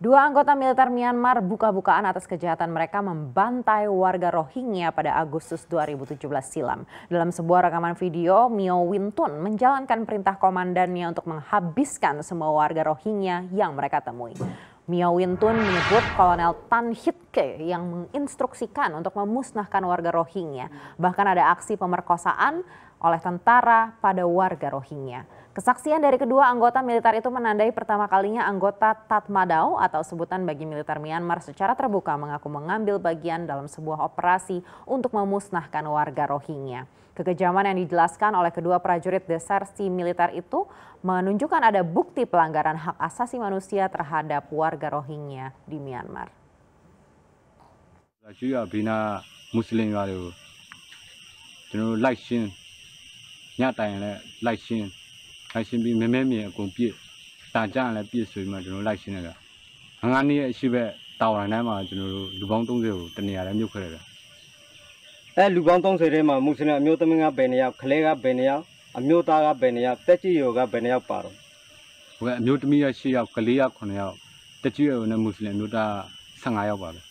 Dua anggota militer Myanmar buka-bukaan atas kejahatan mereka membantai warga Rohingya pada Agustus 2017 silam. Dalam sebuah rekaman video, Mio Wintun menjalankan perintah komandannya untuk menghabiskan semua warga Rohingya yang mereka temui. Mio Wintun menyebut Kolonel Tan Hitke yang menginstruksikan untuk memusnahkan warga Rohingya. Bahkan ada aksi pemerkosaan oleh tentara pada warga Rohingya. Kesaksian dari kedua anggota militer itu menandai pertama kalinya anggota Tatmadaw atau sebutan bagi militer Myanmar secara terbuka mengaku mengambil bagian dalam sebuah operasi untuk memusnahkan warga Rohingya. Kekejaman yang dijelaskan oleh kedua prajurit desersi militer itu menunjukkan ada bukti pelanggaran hak asasi manusia terhadap warga Rohingya di Myanmar. Muslim ကျွန်တော် light ညတိုင်လည်းလိုက်ရှင်းလိုက်ရှင်းပြီးမဲမဲမြင်အကုန်ပြည့်တာကြလည်းပြည့်ဆိုပြီးမှကျွန်တော်လိုက်ရှင်းရတာငါးနေ့အရှိပဲတာဝန်တိုင်းမှာကျွန်တော်တို့လူပေါင်း30ကိုတနေရာလည်းမြုပ်ခဲ့ရတာအဲလူပေါင်း30ထဲမှာမွတ်စလင်အမျိုးသမီးကဘယ်နေရာခလဲကဘယ်နေရာအမျိုးသားကဘယ်နေရာတက်ကြည်ရောကဘယ်နေရာပါတော့ဟုတ်ကဲ့အမျိုးသမီးက6ယောက်ကလေးက9ယောက်တက်ကြည်ရောနဲ့မွတ်စလင်အမျိုးသား15ယောက်ပါပဲ